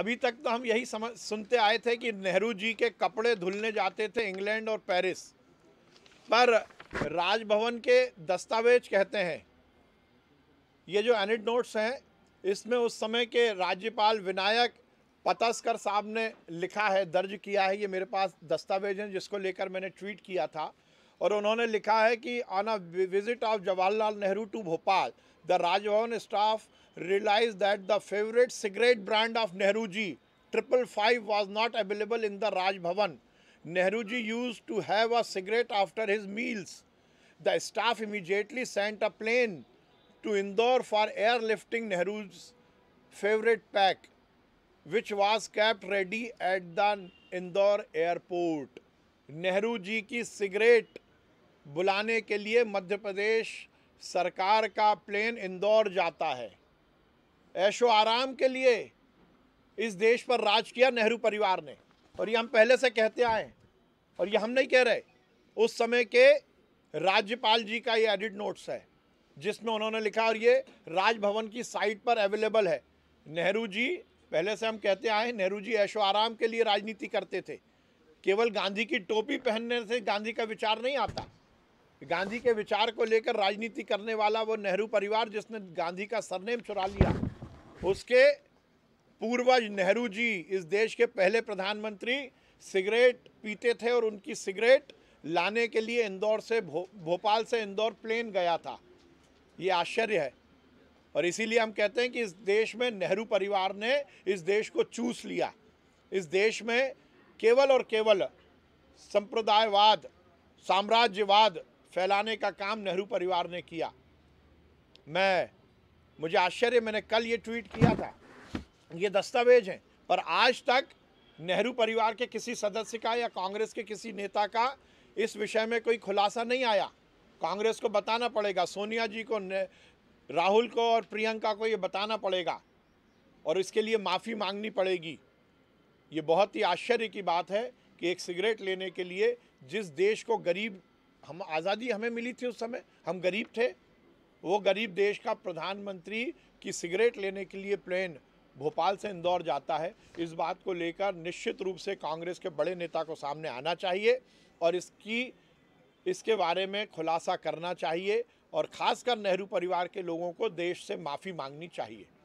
अभी तक तो हम यही समझ सुनते आए थे कि नेहरू जी के कपड़े धुलने जाते थे इंग्लैंड और पेरिस पर राजभवन के दस्तावेज कहते हैं ये जो एनिड नोट्स हैं इसमें उस समय के राज्यपाल विनायक पतस्कर साहब ने लिखा है दर्ज किया है ये मेरे पास दस्तावेज हैं जिसको लेकर मैंने ट्वीट किया था और उन्होंने लिखा है कि on a visit of Jawaharlal Nehru to Bhopal the Raj Bhavan staff realise that the favourite cigarette brand of Nehru ji triple five was not available in the Raj Bhavan Nehru ji used to have a cigarette after his meals the staff immediately sent a plane to Indore for air lifting Nehru's favourite pack which was kept ready at the Indore airport Nehru ji की cigarette बुलाने के लिए मध्य प्रदेश सरकार का plane Indore जाता है ऐशो आराम के लिए इस देश पर राज किया नेहरू परिवार ने और ये हम पहले से कहते आए और ये हम नहीं कह रहे उस समय के राज्यपाल जी का ये एडिट नोट्स है जिसमें उन्होंने लिखा और ये राजभवन की साइट पर अवेलेबल है नेहरू जी पहले से हम कहते आए नेहरू जी ऐशो आराम के लिए राजनीति करते थे केवल गांधी की टोपी पहनने से गांधी का विचार नहीं आता गांधी के विचार को लेकर राजनीति करने वाला वो नेहरू परिवार जिसने गांधी का सरनेम चुरा लिया उसके पूर्वज नेहरू जी इस देश के पहले प्रधानमंत्री सिगरेट पीते थे और उनकी सिगरेट लाने के लिए इंदौर से भो, भोपाल से इंदौर प्लेन गया था ये आश्चर्य है और इसीलिए हम कहते हैं कि इस देश में नेहरू परिवार ने इस देश को चूस लिया इस देश में केवल और केवल संप्रदायवाद साम्राज्यवाद फैलाने का काम नेहरू परिवार ने किया मैं मुझे आश्चर्य मैंने कल ये ट्वीट किया था ये दस्तावेज हैं पर आज तक नेहरू परिवार के किसी सदस्य का या कांग्रेस के किसी नेता का इस विषय में कोई खुलासा नहीं आया कांग्रेस को बताना पड़ेगा सोनिया जी को राहुल को और प्रियंका को ये बताना पड़ेगा और इसके लिए माफ़ी मांगनी पड़ेगी ये बहुत ही आश्चर्य की बात है कि एक सिगरेट लेने के लिए जिस देश को गरीब हम आज़ादी हमें मिली थी उस समय हम गरीब थे वो गरीब देश का प्रधानमंत्री की सिगरेट लेने के लिए प्लेन भोपाल से इंदौर जाता है इस बात को लेकर निश्चित रूप से कांग्रेस के बड़े नेता को सामने आना चाहिए और इसकी इसके बारे में खुलासा करना चाहिए और ख़ासकर नेहरू परिवार के लोगों को देश से माफ़ी मांगनी चाहिए